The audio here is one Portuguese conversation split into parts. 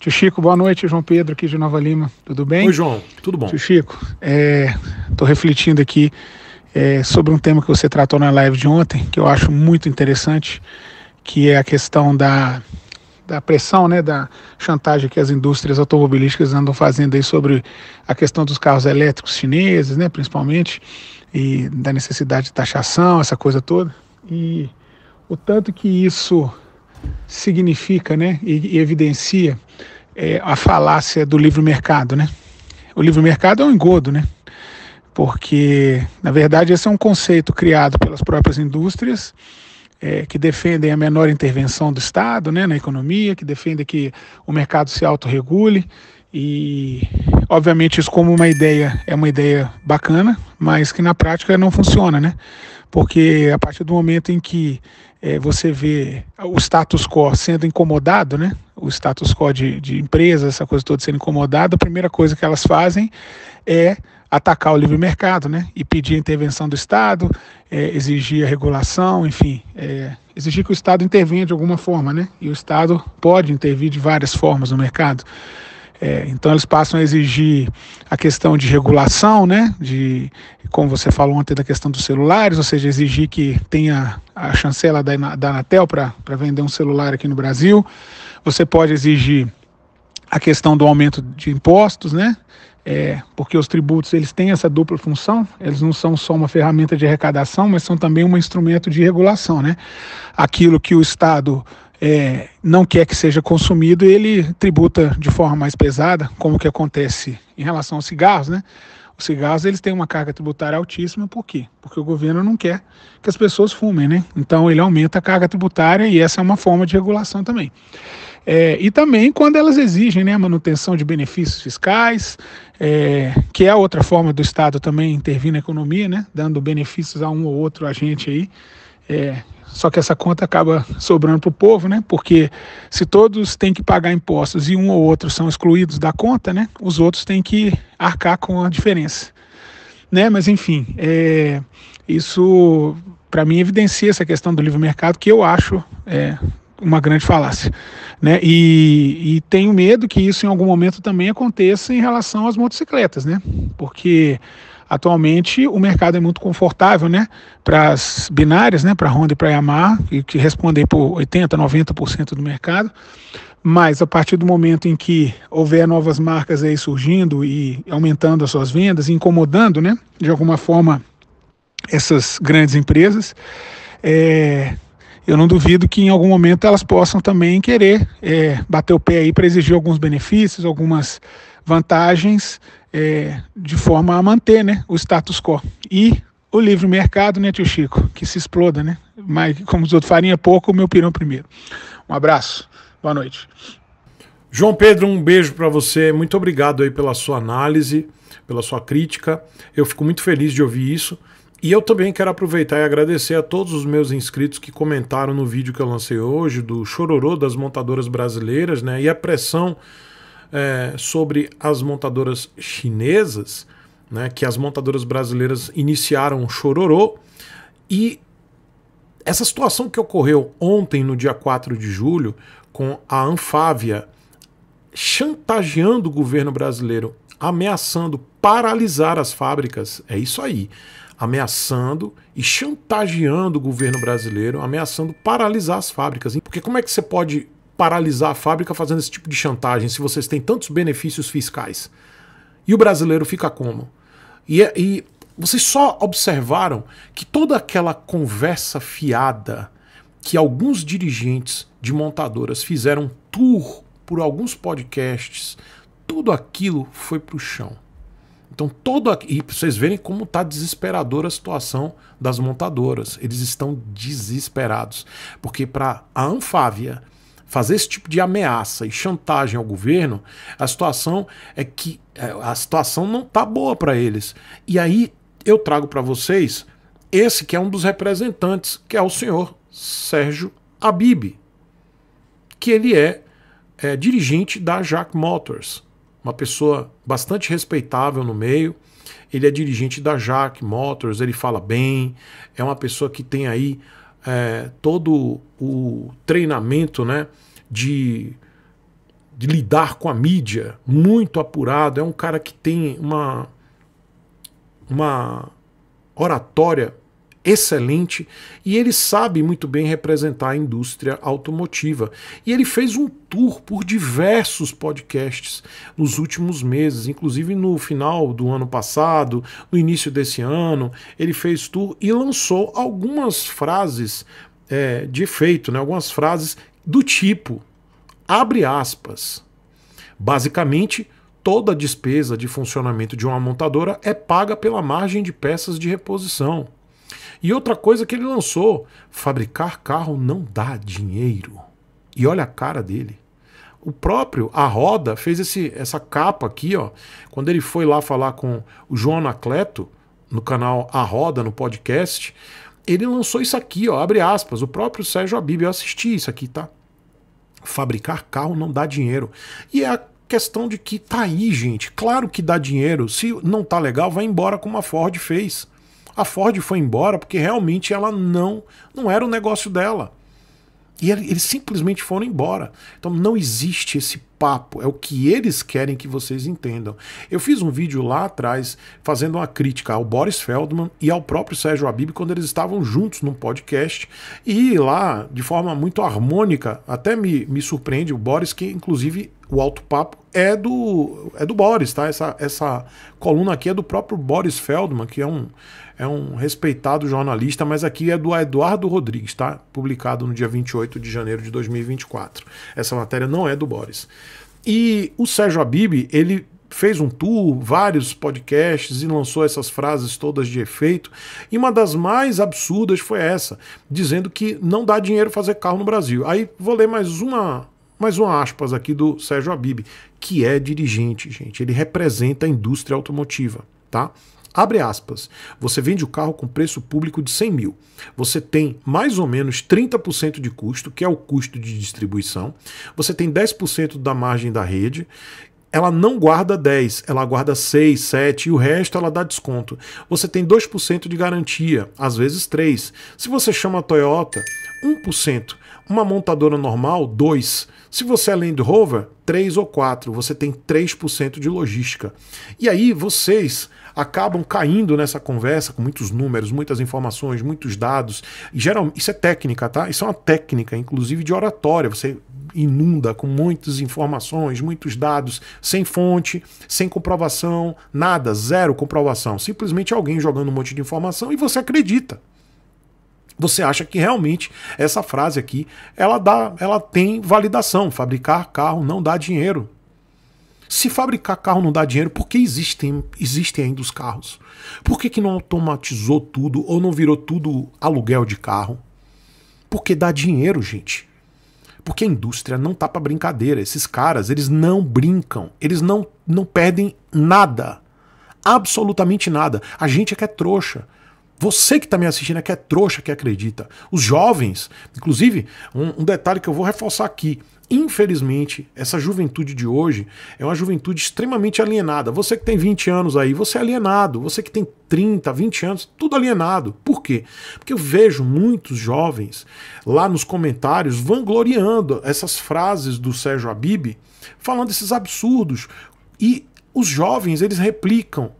Tio Chico, boa noite. João Pedro aqui de Nova Lima. Tudo bem? Oi, João. Tudo bom? Tio Chico, estou é, refletindo aqui é, sobre um tema que você tratou na live de ontem, que eu acho muito interessante, que é a questão da, da pressão, né, da chantagem que as indústrias automobilísticas andam fazendo aí sobre a questão dos carros elétricos chineses, né, principalmente, e da necessidade de taxação, essa coisa toda. E o tanto que isso significa né, e, e evidencia é, a falácia do livre mercado. Né? O livre mercado é um engodo, né? porque, na verdade, esse é um conceito criado pelas próprias indústrias. É, que defendem a menor intervenção do Estado né, na economia, que defendem que o mercado se autorregule. E, obviamente, isso como uma ideia é uma ideia bacana, mas que na prática não funciona, né? porque a partir do momento em que é, você vê o status quo sendo incomodado, né? o status quo de, de empresas, essa coisa toda sendo incomodada, a primeira coisa que elas fazem é atacar o livre mercado né? e pedir a intervenção do Estado, é, exigir a regulação, enfim, é, exigir que o Estado intervenha de alguma forma. Né? E o Estado pode intervir de várias formas no mercado. É, então eles passam a exigir a questão de regulação, né? De como você falou ontem da questão dos celulares, ou seja, exigir que tenha a chancela da, da Anatel para vender um celular aqui no Brasil. Você pode exigir a questão do aumento de impostos, né? É, porque os tributos eles têm essa dupla função, eles não são só uma ferramenta de arrecadação, mas são também um instrumento de regulação, né? Aquilo que o Estado é, não quer que seja consumido, ele tributa de forma mais pesada, como que acontece em relação aos cigarros, né? Os cigarros eles têm uma carga tributária altíssima, por quê? Porque o governo não quer que as pessoas fumem, né? Então ele aumenta a carga tributária e essa é uma forma de regulação também. É, e também quando elas exigem né, a manutenção de benefícios fiscais, é, que é outra forma do Estado também intervir na economia, né, dando benefícios a um ou outro agente aí, é, só que essa conta acaba sobrando para o povo, né? Porque se todos têm que pagar impostos e um ou outro são excluídos da conta, né? Os outros têm que arcar com a diferença, né? Mas enfim, é, isso para mim evidencia essa questão do livre mercado que eu acho é, uma grande falácia, né? E, e, tenho medo que isso em algum momento também aconteça em relação às motocicletas, né? Porque Atualmente o mercado é muito confortável né, para as binárias, né, para Honda e para Yamaha, que, que respondem por 80%, 90% do mercado. Mas a partir do momento em que houver novas marcas aí surgindo e aumentando as suas vendas, incomodando né, de alguma forma essas grandes empresas, é, eu não duvido que em algum momento elas possam também querer é, bater o pé aí para exigir alguns benefícios, algumas vantagens é, de forma a manter né, o status quo. E o livre mercado, né, tio Chico? Que se exploda, né? Mas, como os outros farinha pouco, o meu pirão primeiro. Um abraço, boa noite. João Pedro, um beijo para você. Muito obrigado aí pela sua análise, pela sua crítica. Eu fico muito feliz de ouvir isso. E eu também quero aproveitar e agradecer a todos os meus inscritos que comentaram no vídeo que eu lancei hoje do chororô das montadoras brasileiras, né? E a pressão é, sobre as montadoras chinesas, né, que as montadoras brasileiras iniciaram o chororô, e essa situação que ocorreu ontem, no dia 4 de julho, com a Anfávia chantageando o governo brasileiro, ameaçando paralisar as fábricas, é isso aí ameaçando e chantageando o governo brasileiro, ameaçando paralisar as fábricas. Porque como é que você pode paralisar a fábrica fazendo esse tipo de chantagem se vocês têm tantos benefícios fiscais? E o brasileiro fica como? E, é, e vocês só observaram que toda aquela conversa fiada que alguns dirigentes de montadoras fizeram tour por alguns podcasts, tudo aquilo foi para o chão. Então, todo e vocês verem como está desesperadora a situação das montadoras. Eles estão desesperados. Porque para a Anfávia fazer esse tipo de ameaça e chantagem ao governo, a situação é que é, a situação não está boa para eles. E aí eu trago para vocês esse que é um dos representantes, que é o senhor Sérgio Abib, que ele é, é dirigente da Jack Motors, uma pessoa bastante respeitável no meio. Ele é dirigente da Jack Motors, ele fala bem, é uma pessoa que tem aí é, todo o treinamento né, de, de lidar com a mídia, muito apurado. É um cara que tem uma, uma oratória excelente e ele sabe muito bem representar a indústria automotiva. E ele fez um tour por diversos podcasts nos últimos meses, inclusive no final do ano passado, no início desse ano, ele fez tour e lançou algumas frases é, de efeito, né? algumas frases do tipo abre aspas. Basicamente, toda despesa de funcionamento de uma montadora é paga pela margem de peças de reposição. E outra coisa que ele lançou: fabricar carro não dá dinheiro. E olha a cara dele. O próprio, a roda, fez esse, essa capa aqui, ó. Quando ele foi lá falar com o João Anacleto, no canal A Roda, no podcast, ele lançou isso aqui, ó, abre aspas, o próprio Sérgio Abib, eu assisti isso aqui, tá? Fabricar carro não dá dinheiro. E é a questão de que tá aí, gente, claro que dá dinheiro, se não tá legal, vai embora como a Ford fez. A Ford foi embora porque realmente ela não, não era o negócio dela. E eles simplesmente foram embora. Então não existe esse papo, é o que eles querem que vocês entendam. Eu fiz um vídeo lá atrás fazendo uma crítica ao Boris Feldman e ao próprio Sérgio Abib quando eles estavam juntos num podcast. E lá, de forma muito harmônica, até me, me surpreende o Boris, que inclusive o Alto Papo é do é do Boris, tá? Essa, essa coluna aqui é do próprio Boris Feldman, que é um, é um respeitado jornalista, mas aqui é do Eduardo Rodrigues, tá? Publicado no dia 28 de janeiro de 2024. Essa matéria não é do Boris. E o Sérgio Abib, ele fez um tour, vários podcasts e lançou essas frases todas de efeito. E uma das mais absurdas foi essa, dizendo que não dá dinheiro fazer carro no Brasil. Aí vou ler mais uma, mais uma aspas aqui do Sérgio Abib, que é dirigente, gente. Ele representa a indústria automotiva, tá? Abre aspas. Você vende o carro com preço público de 100 mil. Você tem mais ou menos 30% de custo, que é o custo de distribuição. Você tem 10% da margem da rede. Ela não guarda 10, ela guarda 6, 7 e o resto ela dá desconto. Você tem 2% de garantia, às vezes 3. Se você chama a Toyota, 1%. Uma montadora normal, 2. Se você é Land Rover, 3 ou 4. Você tem 3% de logística. E aí vocês acabam caindo nessa conversa com muitos números, muitas informações, muitos dados. E, geral, isso é técnica, tá? Isso é uma técnica, inclusive de oratória. Você inunda com muitas informações, muitos dados, sem fonte, sem comprovação, nada, zero comprovação. Simplesmente alguém jogando um monte de informação e você acredita você acha que realmente essa frase aqui ela dá, ela tem validação. Fabricar carro não dá dinheiro. Se fabricar carro não dá dinheiro, por que existem, existem ainda os carros? Por que, que não automatizou tudo ou não virou tudo aluguel de carro? Porque dá dinheiro, gente. Porque a indústria não tá para brincadeira. Esses caras, eles não brincam. Eles não, não perdem nada. Absolutamente nada. A gente é que é trouxa. Você que está me assistindo que é trouxa que acredita. Os jovens, inclusive, um, um detalhe que eu vou reforçar aqui. Infelizmente, essa juventude de hoje é uma juventude extremamente alienada. Você que tem 20 anos aí, você é alienado. Você que tem 30, 20 anos, tudo alienado. Por quê? Porque eu vejo muitos jovens lá nos comentários vangloriando essas frases do Sérgio Abib, falando esses absurdos. E os jovens, eles replicam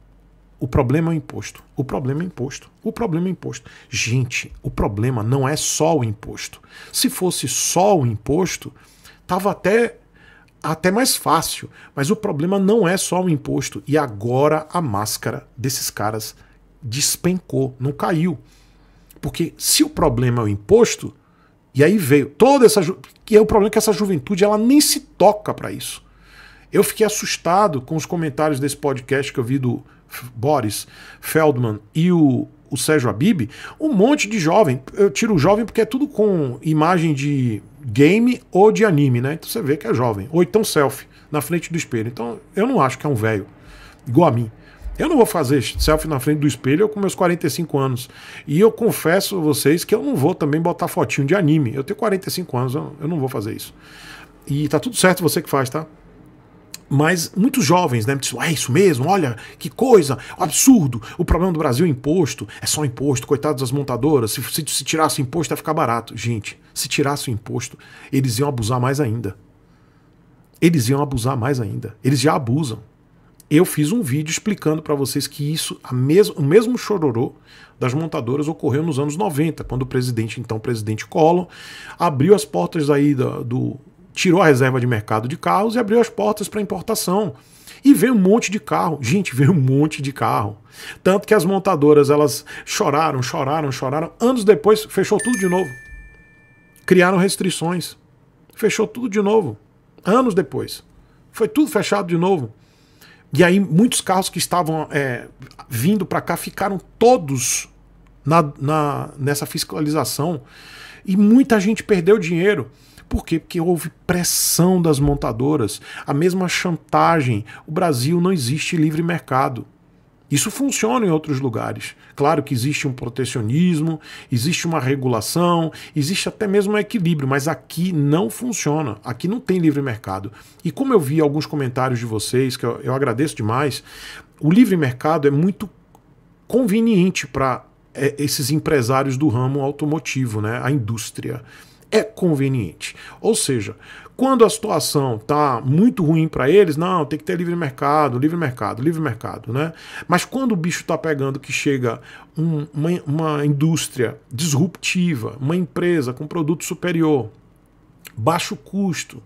o problema é o imposto. O problema é o imposto. O problema é o imposto. Gente, o problema não é só o imposto. Se fosse só o imposto, tava até até mais fácil, mas o problema não é só o imposto e agora a máscara desses caras despencou, não caiu. Porque se o problema é o imposto, e aí veio toda essa que é o problema é que essa juventude ela nem se toca para isso. Eu fiquei assustado com os comentários desse podcast que eu vi do Boris Feldman e o, o Sérgio Abib, um monte de jovem. Eu tiro jovem porque é tudo com imagem de game ou de anime, né? Então você vê que é jovem. Ou então selfie na frente do espelho. Então eu não acho que é um velho igual a mim. Eu não vou fazer selfie na frente do espelho eu com meus 45 anos. E eu confesso a vocês que eu não vou também botar fotinho de anime. Eu tenho 45 anos, eu não vou fazer isso. E tá tudo certo você que faz, tá? Mas muitos jovens, né, dizem, é isso mesmo, olha, que coisa, absurdo. O problema do Brasil é imposto, é só imposto, coitados das montadoras, se, se, se tirasse o imposto ia ficar barato. Gente, se tirasse o imposto, eles iam abusar mais ainda. Eles iam abusar mais ainda. Eles já abusam. Eu fiz um vídeo explicando para vocês que isso, mes o mesmo chororô das montadoras ocorreu nos anos 90, quando o presidente, então presidente Collor, abriu as portas aí do, do tirou a reserva de mercado de carros e abriu as portas para importação. E veio um monte de carro. Gente, veio um monte de carro. Tanto que as montadoras elas choraram, choraram, choraram. Anos depois, fechou tudo de novo. Criaram restrições. Fechou tudo de novo. Anos depois. Foi tudo fechado de novo. E aí, muitos carros que estavam é, vindo para cá ficaram todos na, na, nessa fiscalização. E muita gente perdeu dinheiro. Por quê? Porque houve pressão das montadoras, a mesma chantagem. O Brasil não existe livre mercado. Isso funciona em outros lugares. Claro que existe um protecionismo, existe uma regulação, existe até mesmo um equilíbrio, mas aqui não funciona. Aqui não tem livre mercado. E como eu vi alguns comentários de vocês, que eu, eu agradeço demais, o livre mercado é muito conveniente para é, esses empresários do ramo automotivo, né? a indústria é conveniente. Ou seja, quando a situação tá muito ruim para eles, não, tem que ter livre mercado, livre mercado, livre mercado, né? Mas quando o bicho tá pegando que chega um, uma, uma indústria disruptiva, uma empresa com produto superior, baixo custo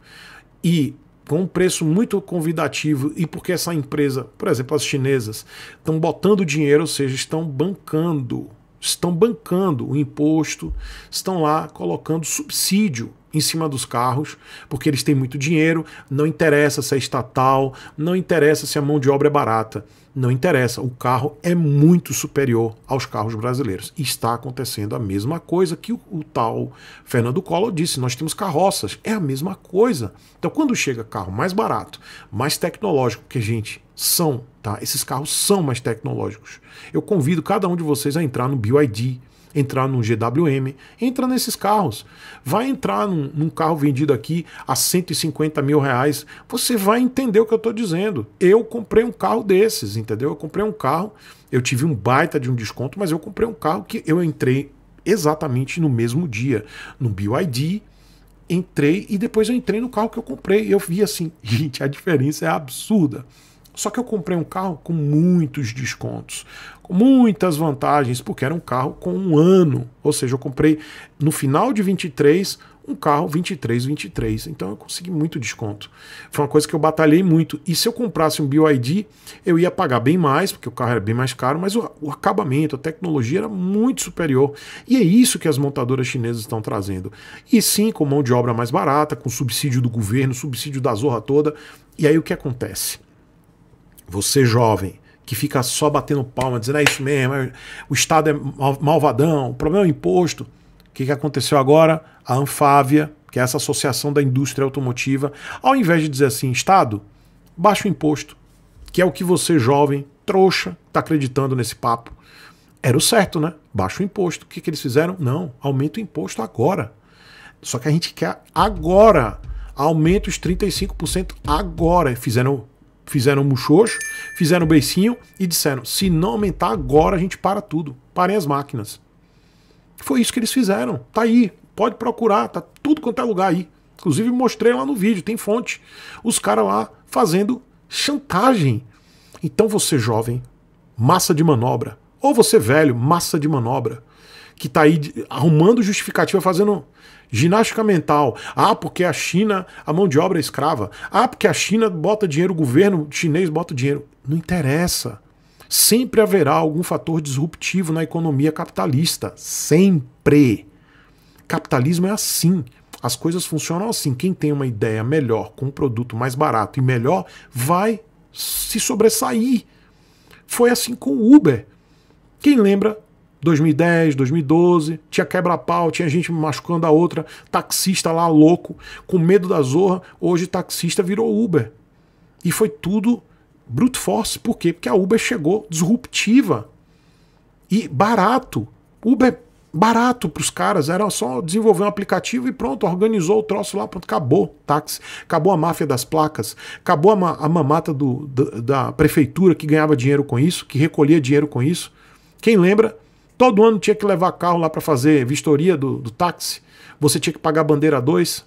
e com um preço muito convidativo e porque essa empresa, por exemplo, as chinesas, estão botando dinheiro, ou seja, estão bancando estão bancando o imposto, estão lá colocando subsídio em cima dos carros, porque eles têm muito dinheiro, não interessa se é estatal, não interessa se a mão de obra é barata, não interessa, o carro é muito superior aos carros brasileiros. E está acontecendo a mesma coisa que o, o tal Fernando Collor disse, nós temos carroças, é a mesma coisa. Então quando chega carro mais barato, mais tecnológico, que gente, são, tá? Esses carros são mais tecnológicos. Eu convido cada um de vocês a entrar no BYD, entrar no GWM, entra nesses carros. Vai entrar num, num, carro vendido aqui a 150 mil reais. Você vai entender o que eu estou dizendo. Eu comprei um carro desses, entendeu? Eu comprei um carro, eu tive um baita de um desconto, mas eu comprei um carro que eu entrei exatamente no mesmo dia, no BYD. Entrei e depois eu entrei no carro que eu comprei. Eu vi assim, gente, a diferença é absurda. Só que eu comprei um carro com muitos descontos, com muitas vantagens, porque era um carro com um ano. Ou seja, eu comprei no final de 23 um carro 23, 23. Então eu consegui muito desconto. Foi uma coisa que eu batalhei muito. E se eu comprasse um BYD, eu ia pagar bem mais, porque o carro era bem mais caro, mas o, o acabamento, a tecnologia era muito superior. E é isso que as montadoras chinesas estão trazendo. E sim, com mão de obra mais barata, com subsídio do governo, subsídio da zorra toda. E aí o que acontece? Você jovem que fica só batendo palma, dizendo é isso mesmo, é, o Estado é malvadão, o problema é o imposto. O que, que aconteceu agora? A Anfávia, que é essa associação da indústria automotiva, ao invés de dizer assim, Estado, baixa o imposto, que é o que você jovem, trouxa, está acreditando nesse papo. Era o certo, né? Baixa o imposto. O que, que eles fizeram? Não, aumenta o imposto agora. Só que a gente quer agora. Aumenta os 35% agora. Fizeram fizeram muxoxo, fizeram beicinho e disseram: se não aumentar agora, a gente para tudo. Parem as máquinas. Foi isso que eles fizeram. Tá aí. Pode procurar, tá tudo quanto é lugar aí. Inclusive mostrei lá no vídeo, tem fonte. Os caras lá fazendo chantagem. Então você jovem, massa de manobra, ou você velho, massa de manobra, que tá aí arrumando justificativa, fazendo Ginástica mental. Ah, porque a China, a mão de obra é escrava. Ah, porque a China bota dinheiro, o governo chinês bota dinheiro. Não interessa. Sempre haverá algum fator disruptivo na economia capitalista. Sempre. Capitalismo é assim. As coisas funcionam assim. Quem tem uma ideia melhor, com um produto mais barato e melhor, vai se sobressair. Foi assim com o Uber. Quem lembra 2010, 2012, tinha quebra-pau, tinha gente machucando a outra, taxista lá louco, com medo da zorra. Hoje taxista virou Uber. E foi tudo brute force. Por quê? Porque a Uber chegou disruptiva e barato. Uber barato para os caras, era só desenvolver um aplicativo e pronto, organizou o troço lá, pronto, acabou táxi, acabou a máfia das placas, acabou a, ma a mamata do, da, da prefeitura que ganhava dinheiro com isso, que recolhia dinheiro com isso. Quem lembra Todo ano tinha que levar carro lá para fazer vistoria do, do, táxi. Você tinha que pagar bandeira 2.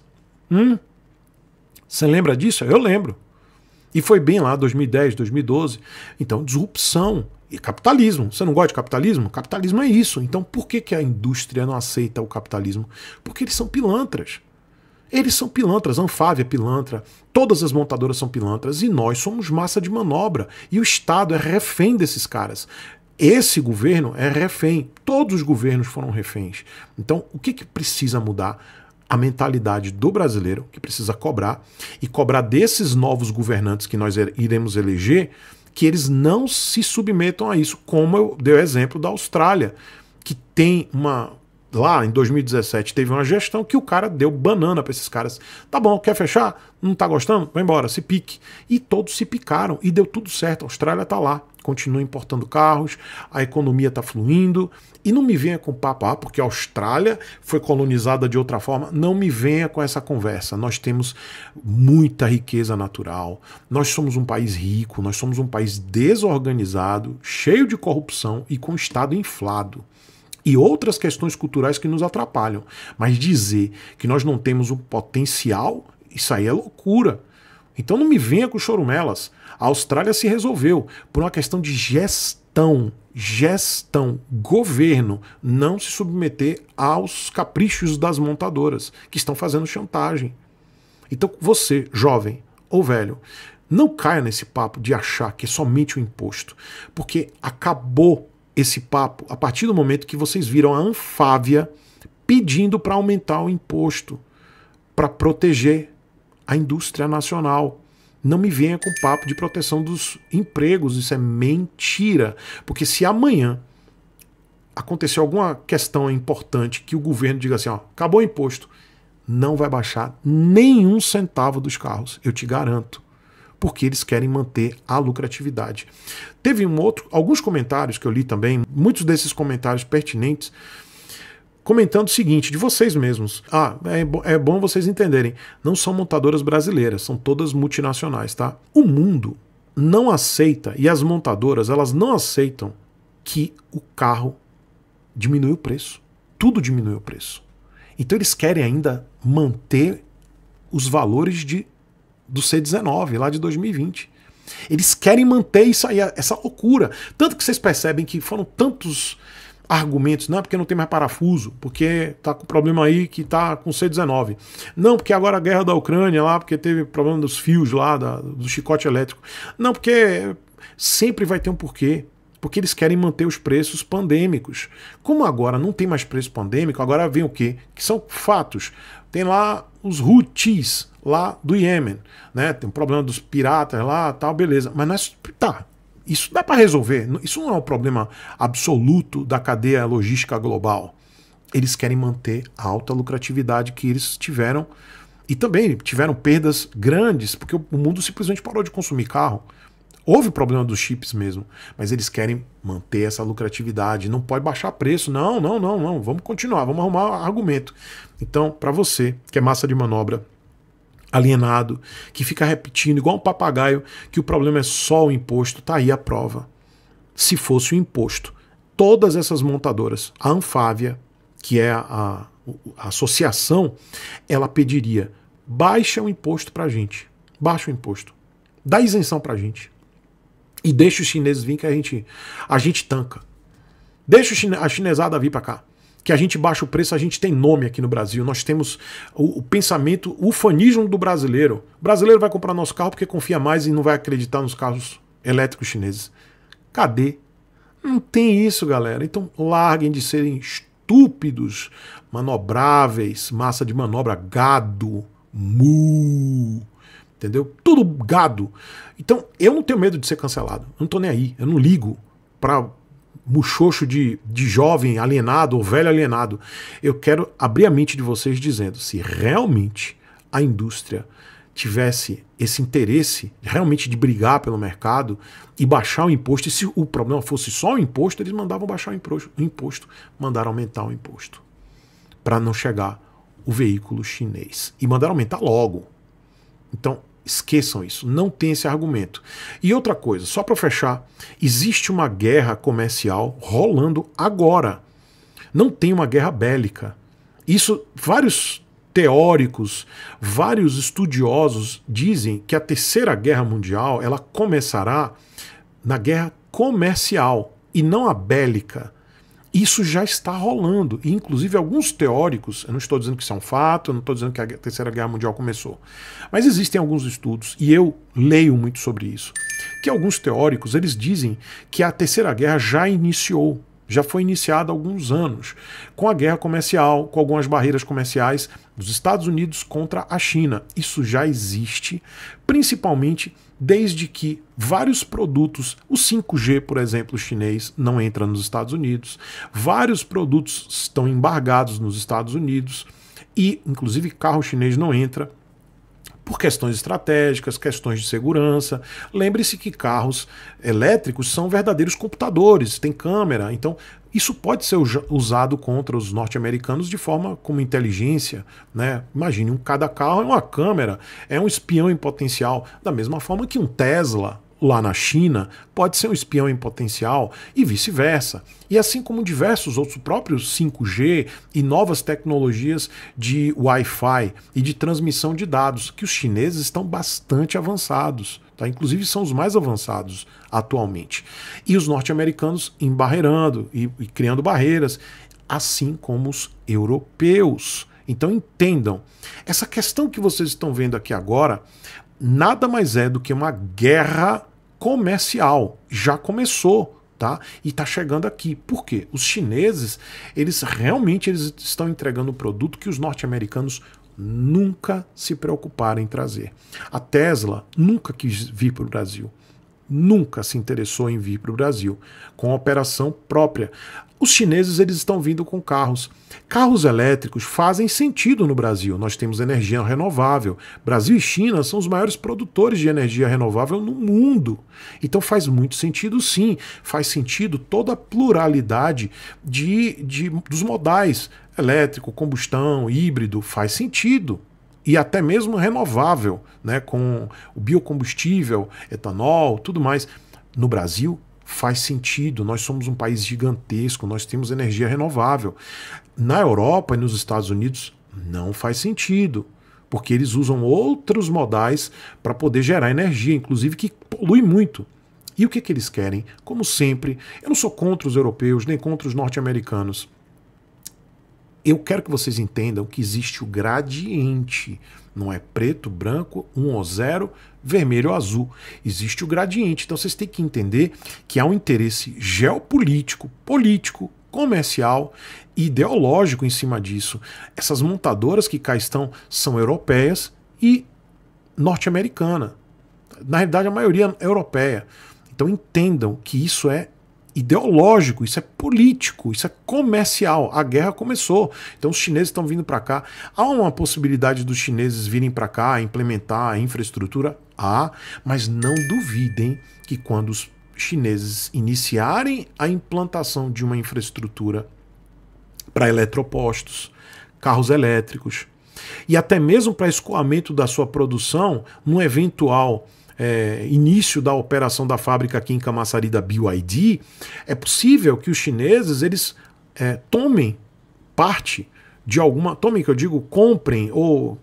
Hum? Você lembra disso? Eu lembro. E foi bem lá, 2010, 2012. Então, disrupção e capitalismo. Você não gosta de capitalismo? Capitalismo é isso. Então, por que, que a indústria não aceita o capitalismo? Porque eles são pilantras. Eles são pilantras, Anfávia é pilantra, todas as montadoras são pilantras e nós somos massa de manobra. E o Estado é refém desses caras. Esse governo é refém. Todos os governos foram reféns. Então, o que, que precisa mudar? A mentalidade do brasileiro, que precisa cobrar, e cobrar desses novos governantes que nós iremos eleger, que eles não se submetam a isso, como eu dei o exemplo da Austrália, que tem uma, lá em 2017 teve uma gestão que o cara deu banana para esses caras. Tá bom, quer fechar? Não tá gostando? Vai embora, se pique. E todos se picaram e deu tudo certo. A Austrália tá lá continua importando carros, a economia está fluindo. E não me venha com papo, ah, porque a Austrália foi colonizada de outra forma. Não me venha com essa conversa. Nós temos muita riqueza natural, nós somos um país rico, nós somos um país desorganizado, cheio de corrupção e com Estado inflado e outras questões culturais que nos atrapalham. Mas dizer que nós não temos o potencial, isso aí é loucura. Então não me venha com chorumelas. A Austrália se resolveu por uma questão de gestão, gestão, governo, não se submeter aos caprichos das montadoras que estão fazendo chantagem. Então você, jovem ou velho, não caia nesse papo de achar que é somente o imposto, porque acabou esse papo a partir do momento que vocês viram a Anfávia pedindo para aumentar o imposto para proteger a indústria nacional. Não me venha com papo de proteção dos empregos, isso é mentira. Porque se amanhã acontecer alguma questão importante que o governo diga assim, ó, acabou o imposto, não vai baixar nenhum centavo dos carros, eu te garanto. Porque eles querem manter a lucratividade. Teve um outro, alguns comentários que eu li também, muitos desses comentários pertinentes comentando o seguinte de vocês mesmos. Ah, é, é bom vocês entenderem. Não são montadoras brasileiras, são todas multinacionais, tá? O mundo não aceita e as montadoras elas não aceitam que o carro diminui o preço. Tudo diminui o preço. Então eles querem ainda manter os valores de, do C19 lá de 2020. Eles querem manter isso aí, essa loucura. Tanto que vocês percebem que foram tantos argumentos. Não, é porque não tem mais parafuso, porque tá com problema aí que tá com C19. Não, porque agora a guerra da Ucrânia lá, porque teve problema dos fios lá, da, do chicote elétrico. Não, porque sempre vai ter um porquê. Porque eles querem manter os preços pandêmicos. Como agora não tem mais preço pandêmico, agora vem o quê? Que são fatos. Tem lá os Houthis, lá do Iêmen, né? Tem um problema dos piratas lá, tal, beleza. Mas nós, é tá, isso dá para resolver. Isso não é um problema absoluto da cadeia logística global. Eles querem manter a alta lucratividade que eles tiveram e também tiveram perdas grandes porque o mundo simplesmente parou de consumir carro. Houve problema dos chips mesmo, mas eles querem manter essa lucratividade, não pode baixar preço, não, não, não, não, vamos continuar, vamos arrumar argumento. Então, para você que é massa de manobra alienado, que fica repetindo igual um papagaio que o problema é só o imposto, tá aí a prova. Se fosse o imposto, todas essas montadoras, a Anfávia, que é a, a associação, ela pediria: baixa o imposto pra gente, baixa o imposto, dá isenção pra gente. E deixa os chineses vir que a gente a gente tanca. Deixa a chinesada vir para cá que a gente baixa o preço, a gente tem nome aqui no Brasil. Nós temos o, o pensamento, o fanismo do brasileiro. O brasileiro vai comprar nosso carro porque confia mais e não vai acreditar nos carros elétricos chineses. Cadê? Não tem isso, galera. Então larguem de serem estúpidos, manobráveis, massa de manobra, gado, mu. Entendeu? Tudo gado. Então, eu não tenho medo de ser cancelado. Eu não tô nem aí. Eu não ligo para muxoxo de, de jovem alienado ou velho alienado, eu quero abrir a mente de vocês dizendo: se realmente a indústria tivesse esse interesse realmente de brigar pelo mercado e baixar o imposto, e se o problema fosse só o imposto, eles mandavam baixar o imposto, mandaram aumentar o imposto para não chegar o veículo chinês e mandaram aumentar logo. Então, Esqueçam isso, não tem esse argumento. E outra coisa, só para fechar, existe uma guerra comercial rolando agora. Não tem uma guerra bélica. Isso vários teóricos, vários estudiosos dizem que a Terceira Guerra Mundial, ela começará na guerra comercial e não a bélica. Isso já está rolando. E, inclusive, alguns teóricos, eu não estou dizendo que isso é um fato, eu não estou dizendo que a Terceira Guerra Mundial começou, mas existem alguns estudos, e eu leio muito sobre isso, que alguns teóricos eles dizem que a Terceira Guerra já iniciou, já foi iniciada há alguns anos, com a guerra comercial, com algumas barreiras comerciais dos Estados Unidos contra a China. Isso já existe, principalmente desde que vários produtos, o 5G, por exemplo, chinês, não entra nos Estados Unidos, vários produtos estão embargados nos Estados Unidos e, inclusive, carro chinês não entra por questões estratégicas, questões de segurança. Lembre-se que carros elétricos são verdadeiros computadores, tem câmera, então isso pode ser usado contra os norte-americanos de forma como inteligência, né? Imagine um cada carro é uma câmera, é um espião em potencial, da mesma forma que um Tesla, lá na China pode ser um espião em potencial e vice-versa. E assim como diversos outros próprios 5G e novas tecnologias de Wi-Fi e de transmissão de dados, que os chineses estão bastante avançados. Tá? Inclusive são os mais avançados atualmente. E os norte-americanos embarreirando e, e criando barreiras, assim como os europeus. Então entendam, essa questão que vocês estão vendo aqui agora nada mais é do que uma guerra comercial. Já começou. Tá? E está chegando aqui. Por quê? Os chineses, eles realmente eles estão entregando um produto que os norte-americanos nunca se preocuparam em trazer. A Tesla nunca quis vir para o Brasil nunca se interessou em vir para o Brasil com operação própria. Os chineses eles estão vindo com carros. Carros elétricos fazem sentido no Brasil. Nós temos energia renovável. Brasil e China são os maiores produtores de energia renovável no mundo. Então faz muito sentido, sim. Faz sentido toda a pluralidade de, de, dos modais elétrico, combustão, híbrido. Faz sentido e até mesmo renovável, né, com o biocombustível, etanol, tudo mais. No Brasil faz sentido, nós somos um país gigantesco, nós temos energia renovável. Na Europa e nos Estados Unidos não faz sentido, porque eles usam outros modais para poder gerar energia, inclusive que polui muito. E o que, que eles querem? Como sempre, eu não sou contra os europeus nem contra os norte-americanos eu quero que vocês entendam que existe o gradiente. Não é preto, branco, 1 ou 0, vermelho ou azul. Existe o gradiente. Então vocês têm que entender que há um interesse geopolítico, político, comercial, ideológico em cima disso. Essas montadoras que cá estão são europeias e norte-americana. Na realidade, a maioria é europeia. Então entendam que isso é ideológico, isso é político, isso é comercial. A guerra começou. Então os chineses estão vindo para cá. Há uma possibilidade dos chineses virem para cá, implementar a infraestrutura? Há, mas não duvidem que quando os chineses iniciarem a implantação de uma infraestrutura para eletropostos, carros elétricos e até mesmo para escoamento da sua produção, no eventual é, início da operação da fábrica aqui em Camaçari da BYD, é possível que os chineses eles é, tomem parte de alguma, tomem que eu digo, comprem ou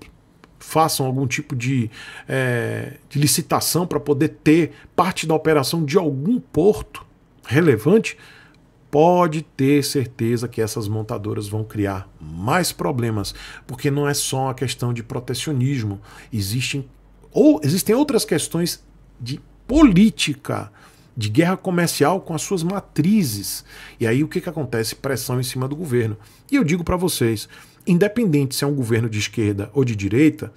façam algum tipo de, é, de licitação para poder ter parte da operação de algum porto relevante, pode ter certeza que essas montadoras vão criar mais problemas, porque não é só uma questão de protecionismo, existem ou existem outras questões de política, de guerra comercial com as suas matrizes. E aí o que, que acontece? Pressão em cima do governo. E eu digo para vocês, independente se é um governo de esquerda ou de direita,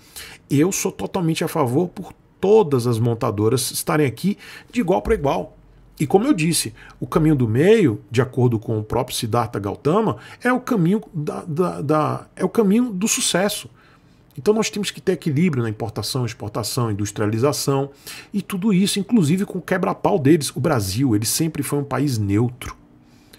eu sou totalmente a favor por todas as montadoras estarem aqui de igual para igual. E como eu disse, o caminho do meio, de acordo com o próprio Siddhartha Gautama, é o caminho, da, da, da é o caminho do sucesso. Então nós temos que ter equilíbrio na importação, exportação, industrialização e tudo isso, inclusive com o quebra-pau deles. O Brasil, ele sempre foi um país neutro,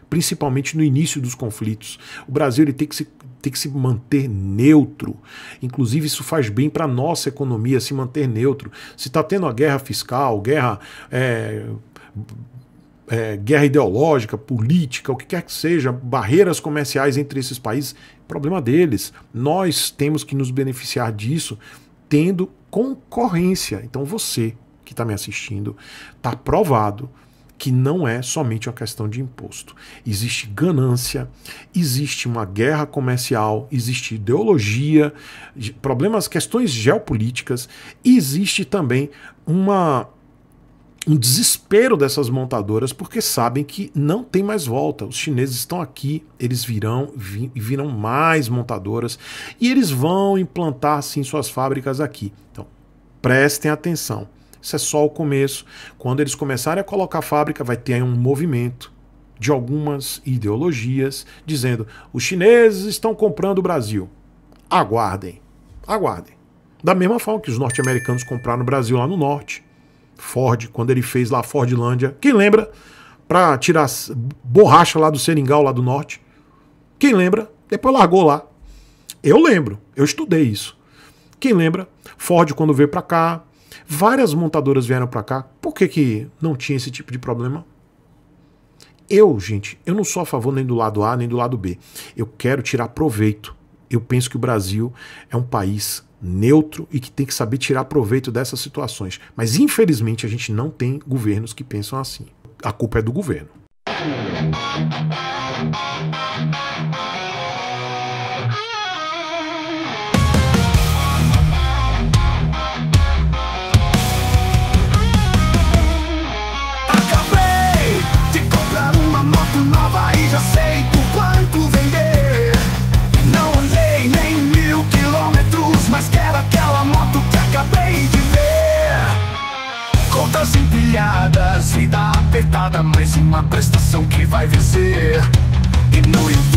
principalmente no início dos conflitos. O Brasil ele tem que se tem que se manter neutro. Inclusive, isso faz bem para a nossa economia se manter neutro. Se está tendo a guerra fiscal, guerra. É, é, guerra ideológica, política, o que quer que seja, barreiras comerciais entre esses países, Problema deles. Nós temos que nos beneficiar disso tendo concorrência. Então você que está me assistindo, está provado que não é somente uma questão de imposto. Existe ganância, existe uma guerra comercial, existe ideologia, problemas, questões geopolíticas, existe também uma um desespero dessas montadoras porque sabem que não tem mais volta. Os chineses estão aqui, eles virão e virão mais montadoras e eles vão implantar sim suas fábricas aqui. Então, prestem atenção. Isso é só o começo. Quando eles começarem a colocar a fábrica, vai ter aí um movimento de algumas ideologias dizendo: os chineses estão comprando o Brasil. Aguardem, aguardem. Da mesma forma que os norte-americanos compraram o Brasil lá no norte Ford, quando ele fez lá a Fordlândia. Quem lembra? Para tirar borracha lá do Seringal, lá do norte. Quem lembra? Depois largou lá. Eu lembro, eu estudei isso. Quem lembra? Ford, quando veio para cá, várias montadoras vieram para cá. Por que, que não tinha esse tipo de problema? Eu, gente, eu não sou a favor nem do lado A nem do lado B. Eu quero tirar proveito. Eu penso que o Brasil é um país neutro e que tem que saber tirar proveito dessas situações. Mas infelizmente a gente não tem governos que pensam assim. A culpa é do governo. humilhadas Vida apertada, mais uma prestação que vai vencer E no